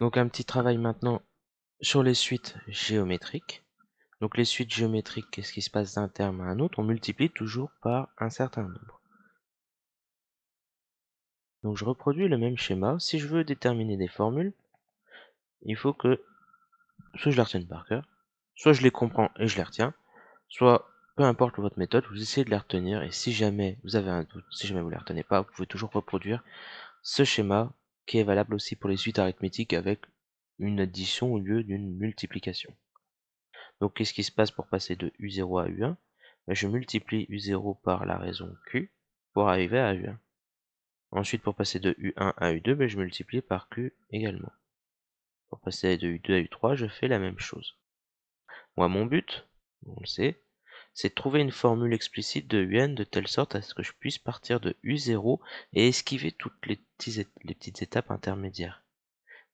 Donc un petit travail maintenant sur les suites géométriques. Donc les suites géométriques, qu'est-ce qui se passe d'un terme à un autre On multiplie toujours par un certain nombre. Donc je reproduis le même schéma. Si je veux déterminer des formules, il faut que soit je les retienne par cœur, soit je les comprends et je les retiens, soit peu importe votre méthode, vous essayez de les retenir et si jamais vous avez un doute, si jamais vous ne les retenez pas, vous pouvez toujours reproduire ce schéma qui est valable aussi pour les suites arithmétiques avec une addition au lieu d'une multiplication. Donc qu'est-ce qui se passe pour passer de U0 à U1 ben, Je multiplie U0 par la raison Q pour arriver à U1. Ensuite, pour passer de U1 à U2, ben, je multiplie par Q également. Pour passer de U2 à U3, je fais la même chose. Moi, mon but, on le sait, c'est trouver une formule explicite de UN de telle sorte à ce que je puisse partir de U0 et esquiver toutes les, petites étapes intermédiaires.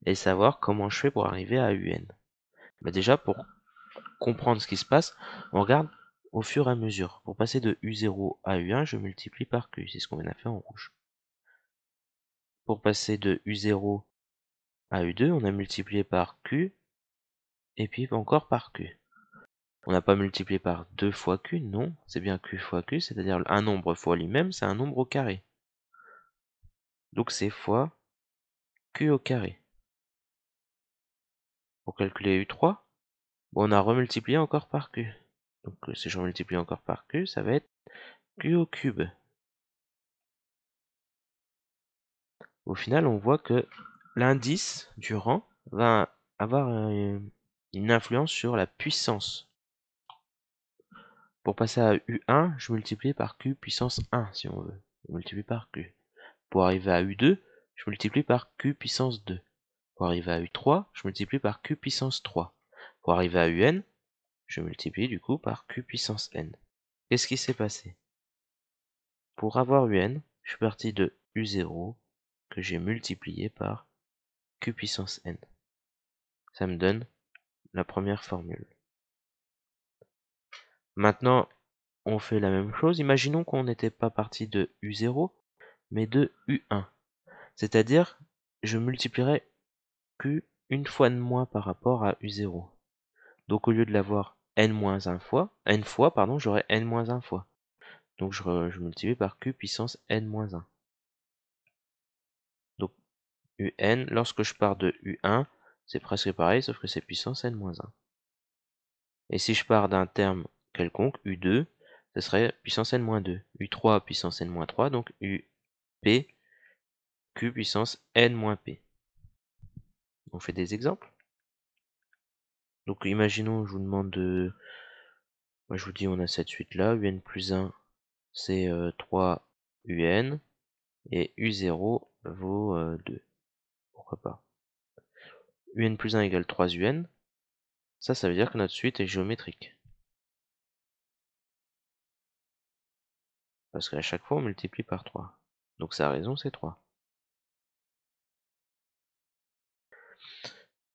Et savoir comment je fais pour arriver à UN. Mais bah, déjà, pour comprendre ce qui se passe, on regarde au fur et à mesure. Pour passer de U0 à U1, je multiplie par Q, c'est ce qu'on vient de faire en rouge. Pour passer de U0 à U2, on a multiplié par Q, et puis encore par Q on n'a pas multiplié par 2 fois q, non, c'est bien q fois q, c'est-à-dire un nombre fois lui-même, c'est un nombre au carré. Donc c'est fois q au carré. Pour calculer U3, on a remultiplié encore par q. Donc euh, si je multiplie encore par q, ça va être q au cube. Au final, on voit que l'indice du rang va avoir euh, une influence sur la puissance pour passer à U1, je multiplie par Q puissance 1, si on veut. Je multiplie par Q. Pour arriver à U2, je multiplie par Q puissance 2. Pour arriver à U3, je multiplie par Q puissance 3. Pour arriver à UN, je multiplie du coup par Q puissance N. Qu'est-ce qui s'est passé Pour avoir UN, je suis parti de U0 que j'ai multiplié par Q puissance N. Ça me donne la première formule. Maintenant, on fait la même chose. Imaginons qu'on n'était pas parti de U0, mais de U1. C'est-à-dire, je multiplierai Q une fois de moins par rapport à U0. Donc au lieu de l'avoir n-1 fois, n fois, pardon, j'aurais n-1 fois. Donc je, je, multiplie par Q puissance n-1. Donc UN, lorsque je pars de U1, c'est presque pareil, sauf que c'est puissance n-1. Et si je pars d'un terme quelconque, U2, ce serait puissance n-2. U3 puissance n-3, donc UP, Q puissance n-P. On fait des exemples. Donc imaginons, je vous demande de... Moi je vous dis on a cette suite là, un plus 1 c'est 3 euh, un et u0 vaut 2. Euh, Pourquoi pas un plus 1 égale 3 un. Ça, ça veut dire que notre suite est géométrique. Parce qu'à chaque fois, on multiplie par 3. Donc sa raison, c'est 3.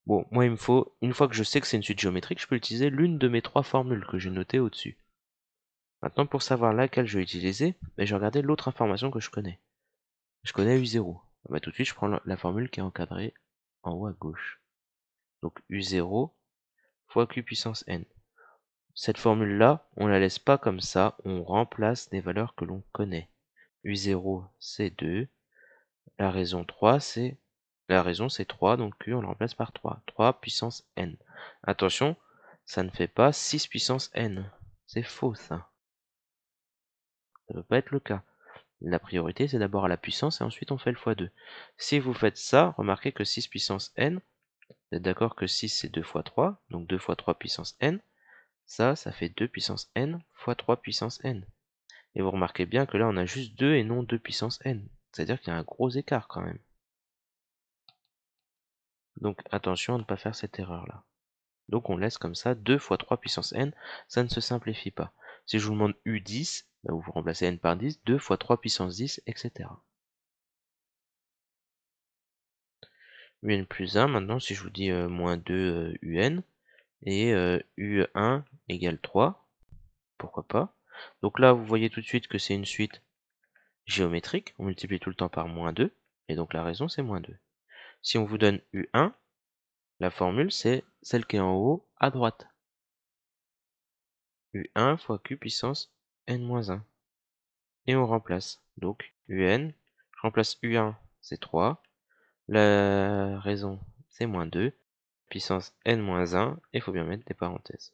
Bon, moi, il me faut, une fois que je sais que c'est une suite géométrique, je peux utiliser l'une de mes trois formules que j'ai notées au-dessus. Maintenant, pour savoir laquelle je vais utiliser, ben, je vais regarder l'autre information que je connais. Je connais U0. Ah ben, tout de suite, je prends la formule qui est encadrée en haut à gauche. Donc U0 fois Q puissance N. Cette formule-là, on ne la laisse pas comme ça, on remplace des valeurs que l'on connaît. U0, c'est 2. La raison 3, c'est... La raison, c'est 3, donc Q, on la remplace par 3. 3 puissance n. Attention, ça ne fait pas 6 puissance n. C'est faux, ça. Ça ne peut pas être le cas. La priorité, c'est d'abord à la puissance et ensuite on fait le x2. Si vous faites ça, remarquez que 6 puissance n, vous êtes d'accord que 6 c'est 2 fois 3, donc 2 fois 3 puissance n. Ça, ça fait 2 puissance n fois 3 puissance n. Et vous remarquez bien que là, on a juste 2 et non 2 puissance n. C'est-à-dire qu'il y a un gros écart quand même. Donc attention à ne pas faire cette erreur-là. Donc on laisse comme ça 2 fois 3 puissance n, ça ne se simplifie pas. Si je vous demande U10, bah, vous remplacez n par 10, 2 fois 3 puissance 10, etc. UN plus 1, maintenant si je vous dis euh, moins 2 euh, UN, et U1 euh, égale 3, pourquoi pas. Donc là, vous voyez tout de suite que c'est une suite géométrique, on multiplie tout le temps par moins 2, et donc la raison c'est moins 2. Si on vous donne U1, la formule c'est celle qui est en haut à droite. U1 fois Q puissance N-1. Et on remplace. Donc UN, je remplace U1 c'est 3, la raison c'est moins 2, puissance n-1, et il faut bien mettre des parenthèses.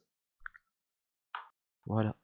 Voilà.